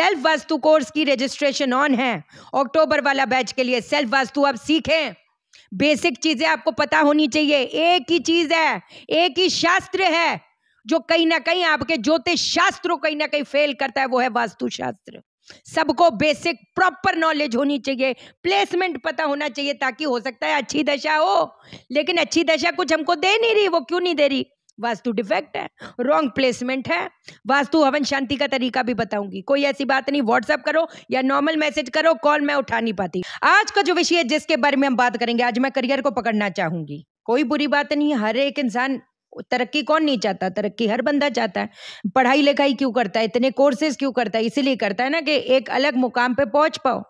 self vastu course की registration on है अक्टूबर वाला बैच के लिए सेल्फ वास्तु आप सीखें बेसिक चीजें आपको पता होनी चाहिए एक ही चीज है एक ही शास्त्र है जो कहीं ना कहीं आपके ज्योतिष शास्त्रों कहीं ना कहीं फेल करता है वो है वास्तु शास्त्र सबको बेसिक प्रॉपर नॉलेज होनी चाहिए प्लेसमेंट पता होना चाहिए ताकि हो सकता है अच्छी दशा हो लेकिन अच्छी दशा कुछ हमको दे नहीं रही वो क्यों नहीं दे रही वास्तु डिफेक्ट है रॉन्ग प्लेसमेंट है वास्तु हवन शांति का तरीका भी बताऊंगी कोई ऐसी बात नहीं व्हाट्सएप करो या नॉर्मल मैसेज करो कॉल मैं उठा नहीं पाती आज का जो विषय है जिसके बारे में हम बात करेंगे आज मैं करियर को पकड़ना चाहूंगी कोई बुरी बात नहीं हर एक इंसान तरक्की कौन नहीं चाहता तरक्की हर बंदा चाहता है पढ़ाई लिखाई क्यों करता है इतने कोर्सेज क्यों करता है इसीलिए करता है ना कि एक अलग मुकाम पे पहुंच पाओ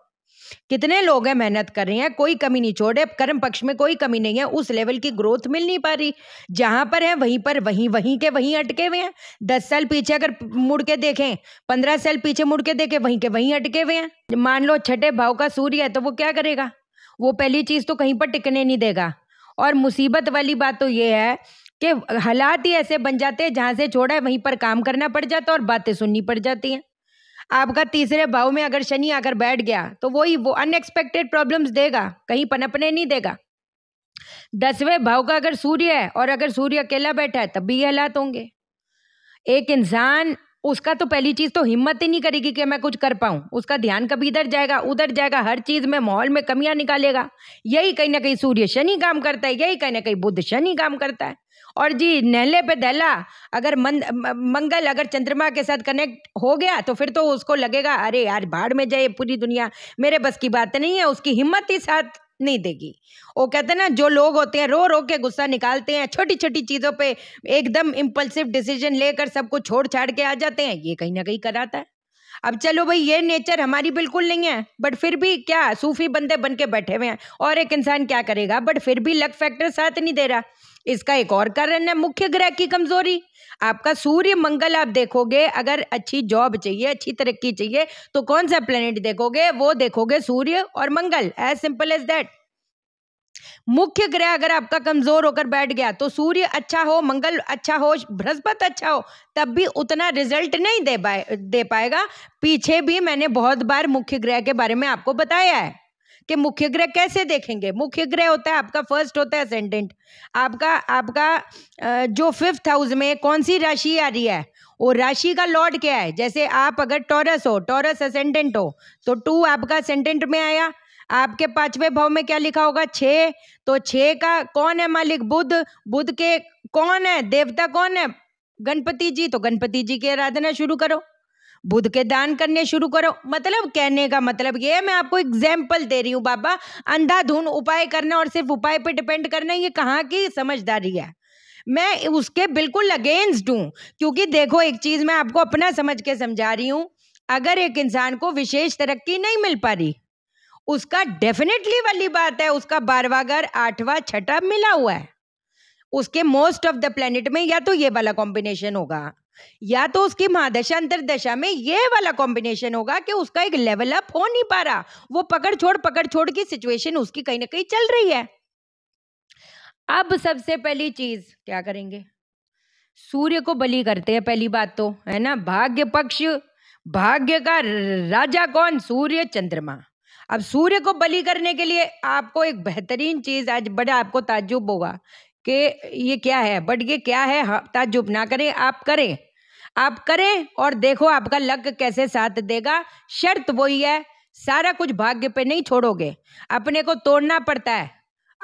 कितने लोग हैं मेहनत कर रहे हैं कोई कमी नहीं छोड़े कर्म पक्ष में कोई कमी नहीं है उस लेवल की ग्रोथ मिल नहीं पा रही जहां पर है वहीं पर वहीं वहीं के वहीं अटके हुए हैं दस साल पीछे अगर मुड़ के देखें पंद्रह साल पीछे मुड़ के देखें वहीं के वहीं अटके हुए हैं मान लो छठे भाव का सूर्य है तो वो क्या करेगा वो पहली चीज़ तो कहीं पर टिकने नहीं देगा और मुसीबत वाली बात तो ये है कि हालात ही ऐसे बन जाते हैं जहाँ से छोड़ा है वहीं पर काम करना पड़ जाता है और बातें सुननी पड़ जाती हैं आपका तीसरे भाव में अगर शनि आकर बैठ गया तो वही वो अनएक्सपेक्टेड प्रॉब्लम्स देगा कहीं पनपने नहीं देगा दसवें भाव का अगर सूर्य है और अगर सूर्य अकेला बैठा है तब भी ये हालात होंगे एक इंसान उसका तो पहली चीज़ तो हिम्मत ही नहीं करेगी कि मैं कुछ कर पाऊं उसका ध्यान कभी इधर जाएगा उधर जाएगा हर चीज़ में माहौल में कमियां निकालेगा यही कहीं ना कहीं सूर्य शनि काम करता है यही कहीं ना कहीं बुद्ध शनि काम करता है और जी नहले पे दहला अगर मन मंगल अगर चंद्रमा के साथ कनेक्ट हो गया तो फिर तो उसको लगेगा अरे यार भाड़ में जाए पूरी दुनिया मेरे बस की बात नहीं है उसकी हिम्मत ही साथ नहीं देगी वो कहते हैं ना जो लोग होते हैं रो रो के गुस्सा निकालते हैं छोटी छोटी चीज़ों पे एकदम इम्पल्सिव डिसीजन लेकर सबको छोड़ छाड़ के आ जाते हैं ये कहीं ना कहीं कराता है अब चलो भाई ये नेचर हमारी बिल्कुल नहीं है बट फिर भी क्या सूफी बंदे बन के बैठे हुए हैं और एक इंसान क्या करेगा बट फिर भी लक फैक्टर साथ नहीं दे रहा इसका एक और कारण है मुख्य ग्रह की कमजोरी आपका सूर्य मंगल आप देखोगे अगर अच्छी जॉब चाहिए अच्छी तरक्की चाहिए तो कौन सा प्लेनेट देखोगे वो देखोगे सूर्य और मंगल एज सिंपल एज दैट मुख्य ग्रह अगर आपका कमजोर होकर बैठ गया तो सूर्य अच्छा हो मंगल अच्छा हो बृहस्पति अच्छा हो तब भी उतना रिजल्ट नहीं दे पाए दे पाएगा पीछे भी मैंने बहुत बार मुख्य ग्रह के बारे में आपको बताया है कि मुख्य ग्रह कैसे देखेंगे मुख्य ग्रह होता है आपका फर्स्ट होता है असेंडेंट आपका आपका जो फिफ्थ हाउस में कौन सी राशि आ रही है और राशि का लॉर्ड क्या है जैसे आप अगर टॉरस हो टॉरस असेंडेंट हो तो टू आपका असेंडेंट में आया आपके पांचवें भाव में क्या लिखा होगा छः तो छः का कौन है मालिक बुद्ध बुद्ध के कौन है देवता कौन है गणपति जी तो गणपति जी की आराधना शुरू करो बुध के दान करने शुरू करो मतलब कहने का मतलब ये है मैं आपको एग्जाम्पल दे रही हूँ बाबा अंधाधुन उपाय करना और सिर्फ उपाय पे डिपेंड करना ये कहाँ की समझदारी है मैं उसके बिल्कुल अगेंस्ट हूँ क्योंकि देखो एक चीज़ मैं आपको अपना समझ के समझा रही हूँ अगर एक इंसान को विशेष तरक्की नहीं मिल पा रही उसका डेफिनेटली वाली बात है उसका बारवा घर आठवा छठा मिला हुआ है उसके मोस्ट ऑफ द प्लेनेट में या तो ये वाला कॉम्बिनेशन होगा या तो उसकी महादशा अंतरदशा में ये वाला कॉम्बिनेशन होगा कि उसका एक लेवल अप हो नहीं पा रहा वो पकड़ छोड़ पकड़ छोड़ की सिचुएशन उसकी कहीं ना कहीं चल रही है अब सबसे पहली चीज क्या करेंगे सूर्य को बलि करते हैं पहली बात तो है ना भाग्य पक्ष भाग्य का राजा कौन सूर्य चंद्रमा अब सूर्य को बलि करने के लिए आपको एक बेहतरीन चीज आज बड़ा आपको ताज्जुब होगा कि ये क्या है बट ये क्या है ताजुब ना करें आप करें आप करें और देखो आपका लक कैसे साथ देगा शर्त वही है सारा कुछ भाग्य पे नहीं छोड़ोगे अपने को तोड़ना पड़ता है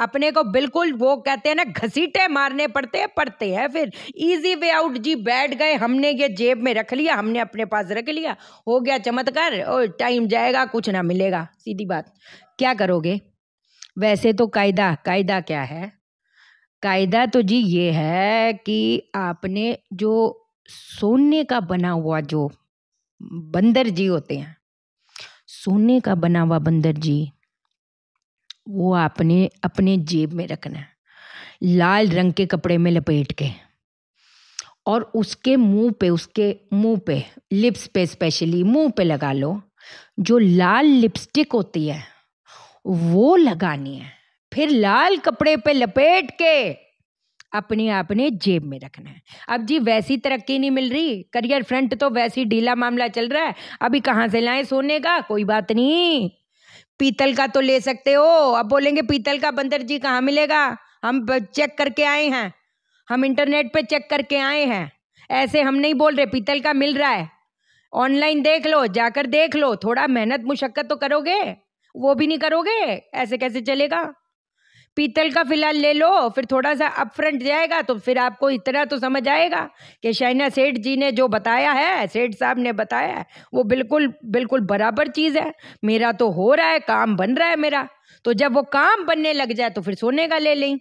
अपने को बिल्कुल वो कहते हैं ना घसीटे मारने पड़ते हैं पड़ते हैं फिर इजी वे आउट जी बैठ गए हमने ये जेब में रख लिया हमने अपने पास रख लिया हो गया चमत्कार और टाइम जाएगा कुछ ना मिलेगा सीधी बात क्या करोगे वैसे तो कायदा कायदा क्या है कायदा तो जी ये है कि आपने जो सोने का बना हुआ जो बंदर जी होते हैं सोने का बना हुआ बंदर जी वो आपने अपने जेब में रखना है लाल रंग के कपड़े में लपेट के और उसके मुंह पे उसके मुंह पे लिप्स पे स्पेशली मुंह पे लगा लो जो लाल लिपस्टिक होती है वो लगानी है फिर लाल कपड़े पे लपेट के अपने अपने जेब में रखना है अब जी वैसी तरक्की नहीं मिल रही करियर फ्रंट तो वैसी ढीला मामला चल रहा है अभी कहाँ से लाएं सोने का कोई बात नहीं पीतल का तो ले सकते हो अब बोलेंगे पीतल का बंदर जी कहाँ मिलेगा हम चेक करके आए हैं हम इंटरनेट पे चेक करके आए हैं ऐसे हम नहीं बोल रहे पीतल का मिल रहा है ऑनलाइन देख लो जाकर देख लो थोड़ा मेहनत मुशक्क़त तो करोगे वो भी नहीं करोगे ऐसे कैसे चलेगा पीतल का फ़िलहाल ले लो फिर थोड़ा सा अप फ्रंट जाएगा तो फिर आपको इतना तो समझ आएगा कि शाइना सेठ जी ने जो बताया है सेठ साहब ने बताया है वो बिल्कुल बिल्कुल बराबर चीज़ है मेरा तो हो रहा है काम बन रहा है मेरा तो जब वो काम बनने लग जाए तो फिर सोने का ले लें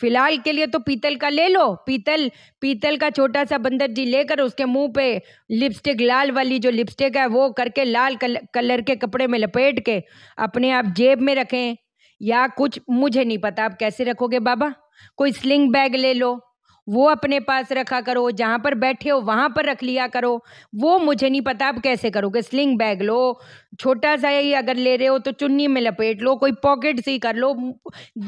फिलहाल के लिए तो पीतल का ले लो पीतल पीतल का छोटा सा बंदर जी लेकर उसके मुंह पे लिपस्टिक लाल वाली जो लिपस्टिक है वो करके लाल कलर के कपड़े में लपेट के अपने आप जेब में रखें या कुछ मुझे नहीं पता आप कैसे रखोगे बाबा कोई स्लिंग बैग ले लो वो अपने पास रखा करो जहाँ पर बैठे हो वहाँ पर रख लिया करो वो मुझे नहीं पता आप कैसे करोगे स्लिंग बैग लो छोटा सा ही अगर ले रहे हो तो चुन्नी में लपेट लो कोई पॉकेट सी कर लो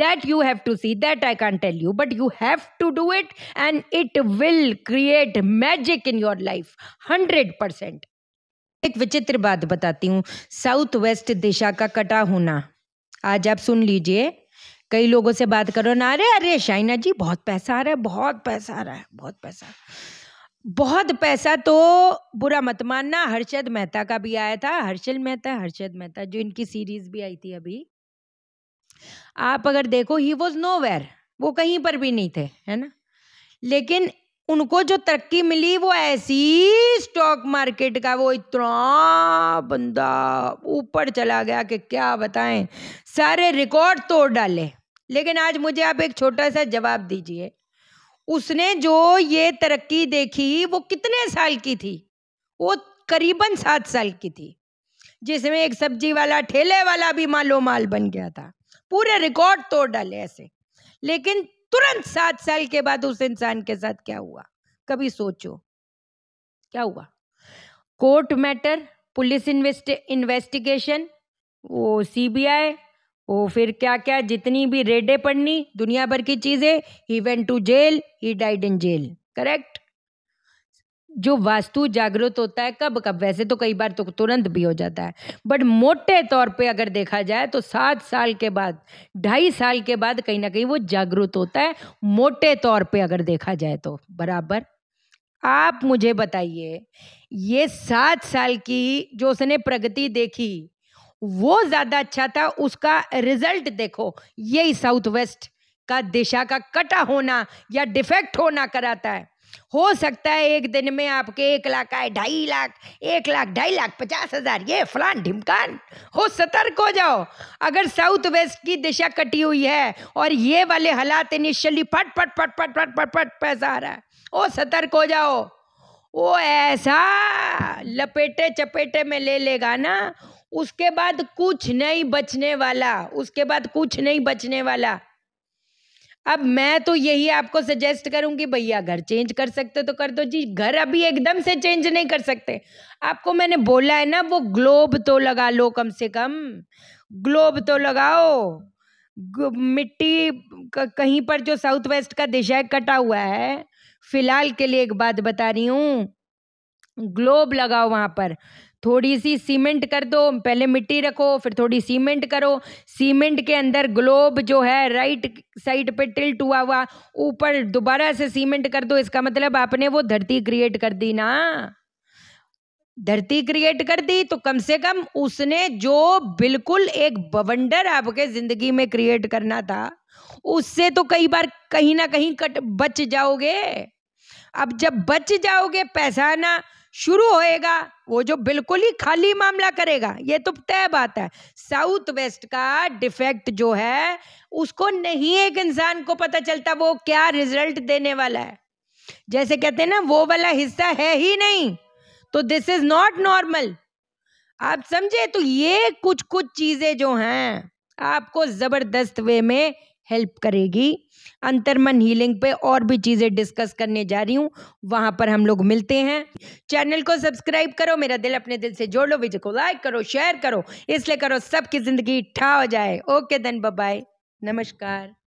that you have to see that I can tell you but you have to do it and it will create magic in your life hundred percent एक विचित्र बात बताती हूँ साउथ वेस्ट दिशा का कटा होना आज आप सुन लीजिए कई लोगों से बात करो ना अरे अरे शाइना जी बहुत पैसा आ रहा है बहुत पैसा आ रहा है बहुत पैसा बहुत पैसा तो बुरा मत मानना हर्षद मेहता का भी आया था हर्षल मेहता हर्षद मेहता जो इनकी सीरीज भी आई थी अभी आप अगर देखो ही वॉज नो वो कहीं पर भी नहीं थे है ना लेकिन उनको जो तरक्की मिली वो ऐसी स्टॉक मार्केट का वो इतना बंदा ऊपर चला गया कि क्या बताएं सारे रिकॉर्ड तोड़ डाले लेकिन आज मुझे आप एक छोटा सा जवाब दीजिए उसने जो ये तरक्की देखी वो कितने साल की थी वो करीबन सात साल की थी जिसमें एक सब्जी वाला ठेले वाला भी मालो माल बन गया था पूरे रिकॉर्ड तोड़ डाले ऐसे लेकिन तुरंत सात साल के बाद उस इंसान के साथ क्या हुआ कभी सोचो क्या हुआ कोर्ट मैटर पुलिस इन्वेस्टिगेशन वो सीबीआई वो फिर क्या क्या जितनी भी रेडे पड़नी दुनिया भर की चीजें he went to jail he died in jail correct जो वास्तु जागृत होता है कब कब वैसे तो कई बार तो तुरंत भी हो जाता है बट मोटे तौर पे अगर देखा जाए तो सात साल के बाद ढाई साल के बाद कहीं ना कहीं वो जागृत होता है मोटे तौर पे अगर देखा जाए तो बराबर आप मुझे बताइए ये सात साल की जो उसने प्रगति देखी वो ज़्यादा अच्छा था उसका रिजल्ट देखो यही साउथ वेस्ट का दिशा का कटा होना या डिफेक्ट होना कराता है हो सकता है एक दिन में आपके एक लाख आए ढाई लाख एक लाख ढाई लाख पचास हजार ये फलान ढिमकान हो सतर्क हो जाओ अगर साउथ वेस्ट की दिशा कटी हुई है और ये वाले हालात इनिशियली फट फट फट फट फट फट फट पैसा आ रहा है ओ सतर्क हो जाओ वो ऐसा लपेटे चपेटे में ले लेगा ना उसके बाद कुछ नहीं बचने वाला उसके बाद कुछ नहीं बचने वाला अब मैं तो यही आपको सजेस्ट करूंगी भैया घर चेंज कर सकते तो कर दो जी घर अभी एकदम से चेंज नहीं कर सकते आपको मैंने बोला है ना वो ग्लोब तो लगा लो कम से कम ग्लोब तो लगाओ मिट्टी कहीं पर जो साउथ वेस्ट का दिशा कटा हुआ है फिलहाल के लिए एक बात बता रही हूँ ग्लोब लगाओ वहां पर थोड़ी सी सीमेंट कर दो पहले मिट्टी रखो फिर थोड़ी सीमेंट करो सीमेंट के अंदर ग्लोब जो है राइट साइड पे टिल्ट हुआ हुआ ऊपर दोबारा से सीमेंट कर दो इसका मतलब आपने वो धरती क्रिएट कर दी ना धरती क्रिएट कर दी तो कम से कम उसने जो बिल्कुल एक बवंडर आपके ज़िंदगी में क्रिएट करना था उससे तो कई बार कहीं ना कहीं कट बच जाओगे अब जब बच जाओगे पैसा ना शुरू होएगा वो जो बिल्कुल ही खाली मामला करेगा ये तो तय बात है साउथ वेस्ट का डिफेक्ट जो है उसको नहीं एक इंसान को पता चलता वो क्या रिजल्ट देने वाला है जैसे कहते हैं ना वो वाला हिस्सा है ही नहीं तो दिस इज नॉट नॉर्मल आप समझे तो ये कुछ कुछ चीजें जो हैं आपको जबरदस्त वे में हेल्प करेगी अंतर्मन हीलिंग पे और भी चीज़ें डिस्कस करने जा रही हूँ वहाँ पर हम लोग मिलते हैं चैनल को सब्सक्राइब करो मेरा दिल अपने दिल से जोड़ लो वीडियो को लाइक करो शेयर करो इसलिए करो सबकी ज़िंदगी ठा हो जाए ओके धन बाय नमस्कार